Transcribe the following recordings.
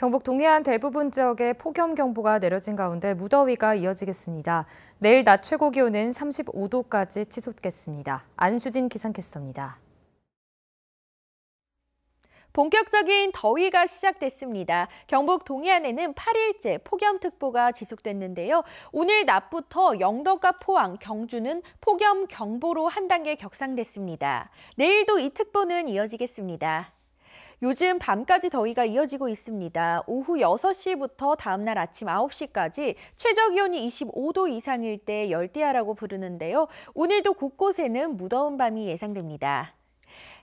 경북 동해안 대부분 지역에 폭염경보가 내려진 가운데 무더위가 이어지겠습니다. 내일 낮 최고 기온은 35도까지 치솟겠습니다. 안수진 기상캐스터입니다. 본격적인 더위가 시작됐습니다. 경북 동해안에는 8일째 폭염특보가 지속됐는데요. 오늘 낮부터 영덕과 포항, 경주는 폭염경보로 한 단계 격상됐습니다. 내일도 이 특보는 이어지겠습니다. 요즘 밤까지 더위가 이어지고 있습니다. 오후 6시부터 다음날 아침 9시까지 최저기온이 25도 이상일 때 열대야라고 부르는데요. 오늘도 곳곳에는 무더운 밤이 예상됩니다.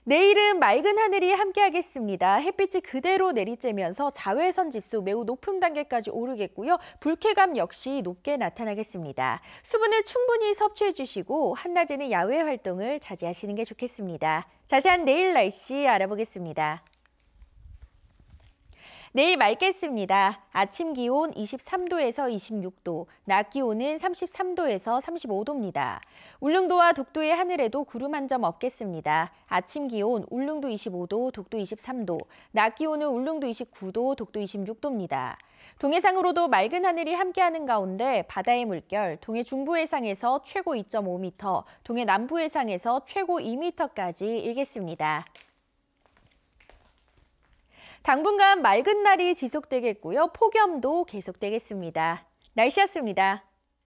내일은 맑은 하늘이 함께하겠습니다. 햇빛이 그대로 내리쬐면서 자외선 지수 매우 높은 단계까지 오르겠고요. 불쾌감 역시 높게 나타나겠습니다. 수분을 충분히 섭취해 주시고 한낮에는 야외 활동을 자제하시는 게 좋겠습니다. 자세한 내일 날씨 알아보겠습니다. 내일 맑겠습니다. 아침 기온 23도에서 26도, 낮 기온은 33도에서 35도입니다. 울릉도와 독도의 하늘에도 구름 한 점 없겠습니다. 아침 기온 울릉도 25도, 독도 23도, 낮 기온은 울릉도 29도, 독도 26도입니다. 동해상으로도 맑은 하늘이 함께하는 가운데 바다의 물결, 동해 중부 해상에서 최고 2.5m, 동해 남부 해상에서 최고 2m까지 일겠습니다. 당분간 맑은 날이 지속되겠고요. 폭염도 계속되겠습니다. 날씨였습니다.